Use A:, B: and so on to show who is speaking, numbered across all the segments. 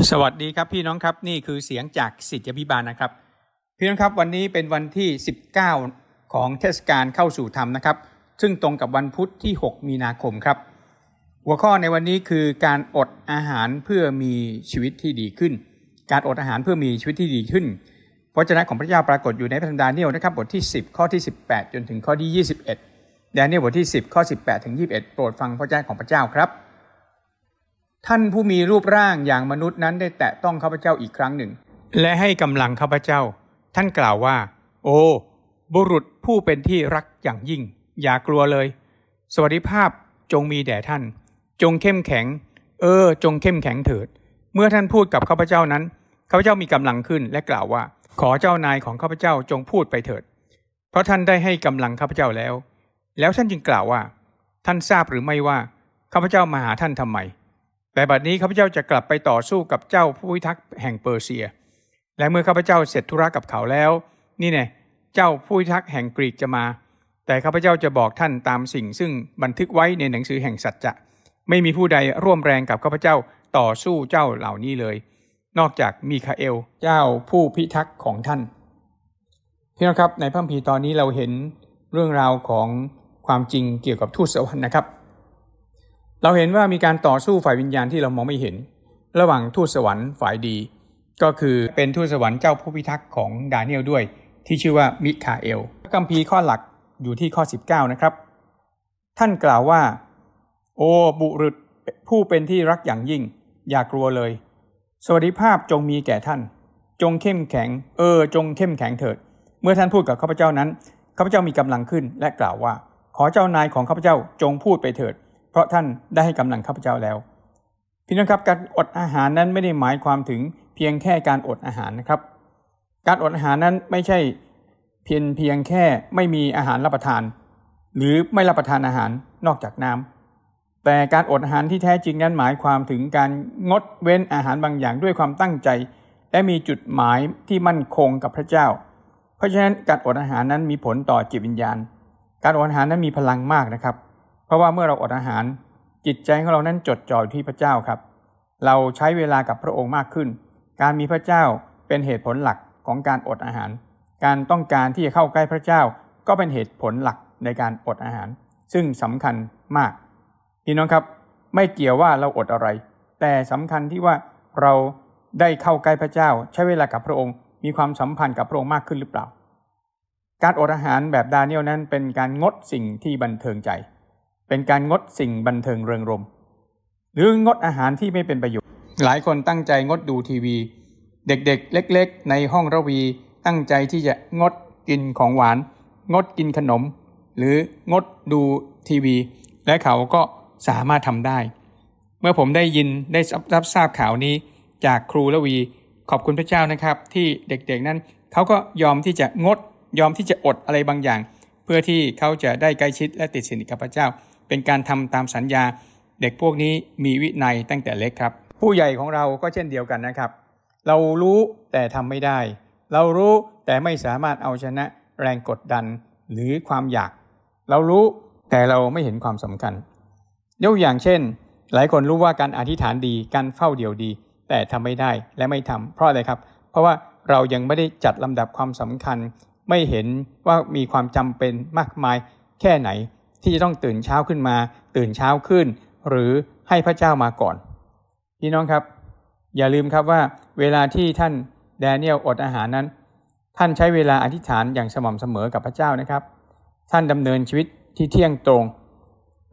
A: สวัสดีครับพี่น้องครับนี่คือเสียงจากสิทธิพิบาลนะครับพี่น้องครับวันนี้เป็นวันที่ 19 ของเทศกาลเข้าสู่ธรรมนะครับ ซึ่งตรงกับวันพุทธที่ 6 มีนาคมครับ หัวข้อในวันนี้คือการอดอาหารเพื่อมีชีวิตที่ดีขึ้น การอดอาหารเพื่อมีชีวิตที่ดีขึ้นพระเจ้าของพระเจ้าปรากฏอยู่ในพระธรรมดาเนียลนะครับบทที่ 10 ข้อที่ 18 จนถึงข้อที่ 21 ดาเนียลบทที่ 10 ข้อ18 ถึง 21โปรดฟังพระเจ้าของพระเจ้าครับท่านผู้มีรูปร่างอย่างมนุษย์นั้นได้แตะต้องข้าพเจ้าอีกครั้งหนึ่ง และให้กำลังข้าพเจ้า ท่านกล่าวว่า โอ้บุรุษผู้เป็นที่รักอย่างยิ่ง อย่ากลัวเลย สวัสดิภาพจงมีแด่ท่าน จงเข้มแข็ง เออ จงเข้มแข็งเถิด เมื่อท่านพูดกับข้าพเจ้านั้นข้าพเจ้ามีกำลังขึ้นและกล่าวว่า ขอเจ้านายของข้าพเจ้าจงพูดไปเถิด เพราะท่านได้ให้กำลังข้าพเจ้าแล้ว แล้วท่านจึงกล่าวว่า ท่านทราบหรือไม่ว่าข้าพเจ้ามาหาท่านทำไมแต่บัดนี้ข้าพเจ้าจะกลับไปต่อสู้กับเจ้าผู้พิทักษ์แห่งเปอร์เซีย และเมื่อข้าพเจ้าเสร็จธุระกับเขาแล้ว นี่ไงเจ้าผู้พิทักษ์แห่งกรีกจะมา แต่ข้าพเจ้าจะบอกท่านตามสิ่ง ซึ่งบันทึกไว้ในหนังสือแห่งสัจจะไม่มีผู้ใดร่วมแรงกับข้าพเจ้าต่อสู้เจ้าเหล่านี้เลย นอกจากมีคาเอลเจ้าผู้พิทักษ์ของท่านพี่น้องครับในพระคัมภีร์ตอนนี้เราเห็นเรื่องราวของความจริงเกี่ยวกับทูตสวรรค์นะครับเราเห็นว่ามีการต่อสู้ฝ่ายวิญญาณที่เรามองไม่เห็น ระหว่างทูตสวรรค์ฝ่ายดี ก็คือเป็นทูตสวรรค์เจ้าผู้พิทักษ์ของดาเนียลด้วยที่ชื่อว่ามิคาเอลกัมพีข้อหลักอยู่ที่ข้อ 19 นะครับ ท่านกล่าวว่า โอบุรุษผู้เป็นที่รักอย่างยิ่ง อย่ากลัวเลย สวัสดิภาพจงมีแก่ท่าน จงเข้มแข็งเออจงเข้มแข็งเถิด เมื่อท่านพูดกับข้าพเจ้านั้นข้าพเจ้ามีกำลังขึ้นและกล่าวว่า ขอเจ้านายของข้าพเจ้าจงพูดไปเถิดเพราะท่านได้ให้กำลังข้าพเจ้าแล้วพี่น้องครับ การอดอาหารนั้นไม่ได้หมายความถึงเพียงแค่การอดอาหารนะครับ การอดอาหารนั้นไม่ใช่เพียงเพียงแค่ไม่มีอาหารรับประทาน หรือไม่รับประทานอาหารนอกจากน้ำ แต่การอดอาหารที่แท้จริงนั้นหมายความถึงการงดเว้นอาหารบางอย่างด้วยความตั้งใจ และมีจุดหมายที่มั่นคงกับพระเจ้า เพราะฉะนั้นการอดอาหารนั้นมีผลต่อจิตวิญญาณ การอดอาหารนั้นมีพลังมากนะครับเพราะว่าเมื่อเราอดอาหารจิตใจของเรานั้นจดจ่ออยู่ที่พระเจ้าครับ เราใช้เวลากับพระองค์มากขึ้น การมีพระเจ้าเป็นเหตุผลหลักของการอดอาหาร การต้องการที่จะเข้าใกล้พระเจ้าก็เป็นเหตุผลหลักในการอดอาหาร ซึ่งสำคัญมาก พี่น้องครับ ไม่เกี่ยวว่าเราอดอะไร แต่สำคัญที่ว่าเราได้เข้าใกล้พระเจ้า ใช้เวลากับพระองค์ มีความสัมพันธ์กับพระองค์มากขึ้นหรือเปล่า การอดอาหารแบบดาเนียลนั้นเป็นการงดสิ่งที่บันเทิงใจเป็นการงดสิ่งบันเทิงเริงรม หรืองดอาหารที่ไม่เป็นประโยชน์ หลายคนตั้งใจงดดูทีวี เด็กๆเล็กๆ ในห้องระวีตั้งใจที่จะงดกินของหวาน งดกินขนม หรืองดดูทีวี และเขาก็สามารถทำได้ เมื่อผมได้ยินได้รับทราบข่าวนี้จากครูระวีขอบคุณพระเจ้านะครับ ที่เด็กๆนั้นเขาก็ยอมที่จะงดยอมที่จะอดอะไรบางอย่าง เพื่อที่เขาจะได้ใกล้ชิดและติดสนิทกับพระเจ้าเป็นการทำตามสัญญาเด็กพวกนี้มีวินัยตั้งแต่เล็กครับ ผู้ใหญ่ของเราก็เช่นเดียวกันนะครับ เรารู้แต่ทำไม่ได้ เรารู้แต่ไม่สามารถเอาชนะแรงกดดันหรือความอยาก เรารู้แต่เราไม่เห็นความสำคัญ ยกอย่างเช่น หลายคนรู้ว่าการอธิษฐานดีการเฝ้าเดี่ยวดี แต่ทำไม่ได้และไม่ทำ เพราะอะไรครับ เพราะว่าเรายังไม่ได้จัดลำดับความสำคัญ ไม่เห็นว่ามีความจำเป็นมากมายแค่ไหนที่จะต้องตื่นเช้าขึ้นมา ตื่นเช้าขึ้น หรือให้พระเจ้ามาก่อนพี่น้องครับ อย่าลืมครับว่าเวลาที่ท่านแดเนียลอดอาหารนั้น ท่านใช้เวลาอธิษฐานอย่างสม่ำเสมอกับพระเจ้านะครับ ท่านดำเนินชีวิตที่เที่ยงตรง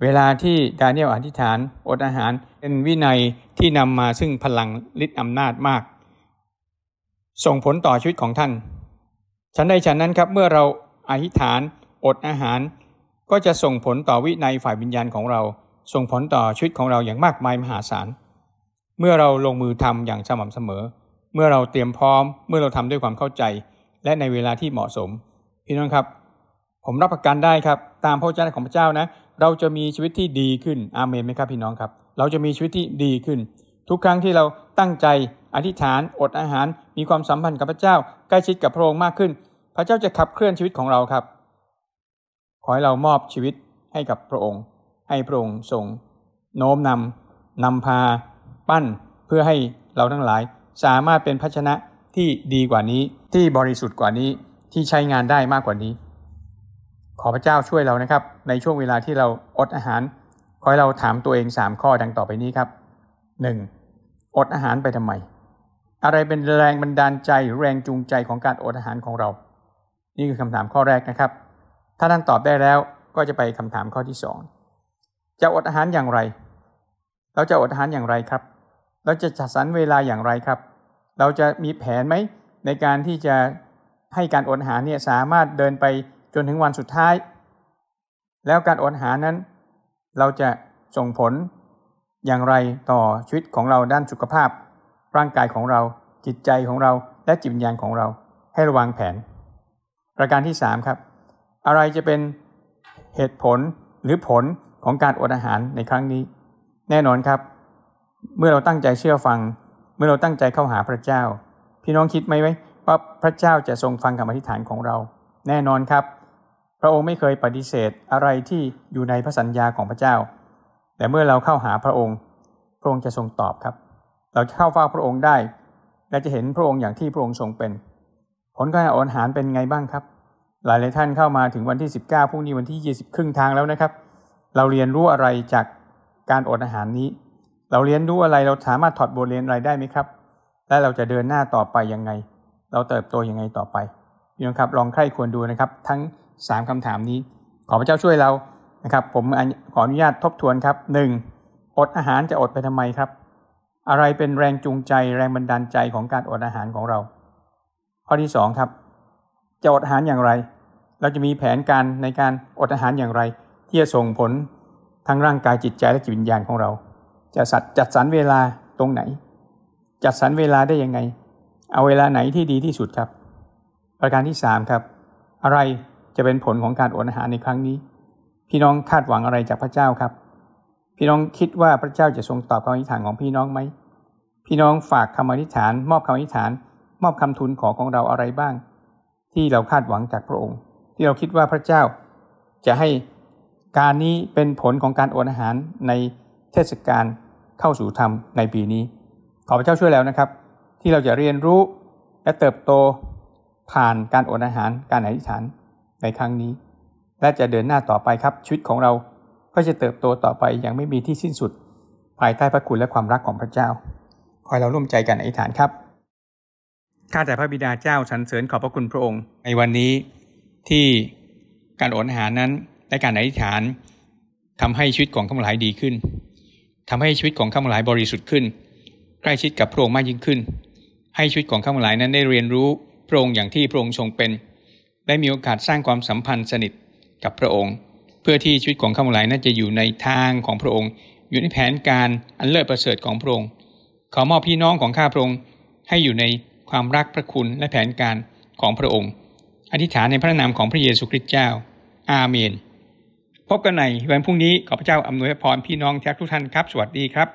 A: เวลาที่ดาเนียลอธิษฐานอดอาหารเป็นวินัยที่นำมาซึ่งพลังฤทธิ์อำนาจมาก ส่งผลต่อชีวิตของท่านฉันได้ฉันนั้นครับเมื่อเราอธิษฐานอดอาหารก็จะส่งผลต่อวิในฝ่ายวิญญาณของเรา ส่งผลต่อชีวิตของเราอย่างมากมายมหาศาลเมื่อเราลงมือทำอย่างสม่ำเสมอ เมื่อเราเตรียมพร้อม เมื่อเราทำด้วยความเข้าใจ และในเวลาที่เหมาะสม พี่น้องครับ ผมรับประกันได้ครับ ตามพระเจ้าของพระเจ้านะ เราจะมีชีวิตที่ดีขึ้นอาเมนไหมครับพี่น้องครับ เราจะมีชีวิตที่ดีขึ้น ทุกครั้งที่เราตั้งใจอธิษฐานอดอาหาร มีความสัมพันธ์กับพระเจ้าใกล้ชิดกับพระองค์มากขึ้น พระเจ้าจะขับเคลื่อนชีวิตของเราครับขอให้เรามอบชีวิตให้กับพระองค์ ให้พระองค์ทรงโน้มนำ นำพา ปั้น เพื่อให้เราทั้งหลาย สามารถเป็นภาชนะที่ดีกว่านี้ ที่บริสุทธิ์กว่านี้ ที่ใช้งานได้มากกว่านี้ ขอพระเจ้าช่วยเรานะครับ ในช่วงเวลาที่เราอดอาหาร ขอให้เราถามตัวเอง3ข้อดังต่อไปนี้ครับ 1. อดอาหารไปทำไม อะไรเป็นแรงบันดาลใจหรือแรงจูงใจของการอดอาหารของเรา นี่คือคำถามข้อแรกนะครับถ้าท่านตอบได้แล้วก็จะไปคำถามข้อที่สองจะอดอาหารอย่างไร เราจะอดอาหารอย่างไรครับ เราจะจัดสรรเวลาอย่างไรครับ เราจะมีแผนไหมในการที่จะให้การอดอาหารเนี่ยสามารถเดินไปจนถึงวันสุดท้าย แล้วการอดอาหารนั้น เราจะส่งผลอย่างไรต่อชีวิตของเราด้านสุขภาพ ร่างกายของเราจิตใจของเราและจิตวิญญาณของเรา ให้ระวังแผน ประการที่ 3 ครับอะไรจะเป็นเหตุผลหรือผลของการอดอาหารในครั้งนี้ แน่นอนครับ เมื่อเราตั้งใจเชื่อฟังเมื่อเราตั้งใจเข้าหาพระเจ้า พี่น้องคิดไหมไหมว่าพระเจ้าจะทรงฟังคำอธิษฐานของเรา แน่นอนครับ พระองค์ไม่เคยปฏิเสธอะไรที่อยู่ในพระสัญญาของพระเจ้า แต่เมื่อเราเข้าหาพระองค์ พระองค์จะทรงตอบครับ เราจะเข้าเฝ้าพระองค์ได้ และจะเห็นพระองค์อย่างที่พระองค์ทรงเป็น ผลการอดอาหารเป็นไงบ้างครับหลายหลายท่านเข้ามาถึงวันที่ 19พรุ่งนี้วันที่ 20 ครึ่งทางแล้วนะครับ เราเรียนรู้อะไรจากการอดอาหารนี้ เราเรียนรู้อะไรเราสามารถถอดบทเรียนอะไรได้ไหมครับและเราจะเดินหน้าต่อไปยังไง เราเติบโตยังไงต่อไปนะครับลองใคร่ควรดูนะครับ ทั้ง 3 คำถามนี้ ขอพระเจ้าช่วยเรานะครับ ผมขออนุญาตทบทวนครับ 1. อดอาหารจะอดไปทำไมครับ อะไรเป็นแรงจูงใจแรงบันดาลใจของการอดอาหารของเรา ข้อที่2ครับจะอดอาหารอย่างไรเราจะมีแผนการในการอดอาหารอย่างไร ที่จะส่งผลทั้งร่างกายจิตใจและจิตวิญญาณของเรา จะสัดจัดสรรเวลาตรงไหน จัดสรรเวลาได้ยังไง เอาเวลาไหนที่ดีที่สุดครับ ประการที่3ครับ อะไรจะเป็นผลของการอดอาหารในครั้งนี้ พี่น้องคาดหวังอะไรจากพระเจ้าครับ พี่น้องคิดว่าพระเจ้าจะทรงตอบคำอธิษฐานของพี่น้องไหมพี่น้องฝากคำอธิษฐาน มอบคำอธิษฐานมอบคำทูลขอของเราอะไรบ้าง ที่เราคาดหวังจากพระองค์ที่เราคิดว่าพระเจ้าจะให้การนี้เป็นผลของการอดอาหารในเทศกาลเข้าสู่ธรรมในปีนี้ ขอพระเจ้าช่วยแล้วนะครับ ที่เราจะเรียนรู้และเติบโตผ่านการอดอาหารการอธิษฐานในครั้งนี้ และจะเดินหน้าต่อไปครับชีวิตของเราก็จะเติบโตต่อไปอย่างไม่มีที่สิ้นสุด ภายใต้พระคุณและความรักของพระเจ้าคอยเราร่วมใจกันอธิษฐานครับข้าแต่พระบิดาเจ้าสรรเสริญขอบพระคุณพระองค์ ในวันนี้ที่การอดอาหารนั้นและการอธิษฐาน ทำให้ชีวิตของข้ามหลายดีขึ้น ทำให้ชีวิตของข้ามหลายบริสุทธิ์ขึ้น ใกล้ชิดกับพระองค์มากยิ่งขึ้น ให้ชีวิตของข้ามหลายนั้นได้เรียนรู้พระองค์อย่างที่พระองค์ทรงเป็นได้มีโอกาสสร้างความสัมพันธ์สนิทกับพระองค์ เพื่อที่ชีวิตของข้ามหลายนั้นจะอยู่ในทางของพระองค์อยู่ในแผนการอันเลิศประเสริฐของพระองค์ขอมอบพี่น้องของข้าพระองค์ให้อยู่ในความรักพระคุณและแผนการของพระองค์อธิษฐานในพระนามของพระเยซูคริสต์เจ้า อาเมน พบกันในวันพรุ่งนี้ ขอพระเจ้าอำนวยพรพี่น้องแททุกท่านครับ สวัสดีครับ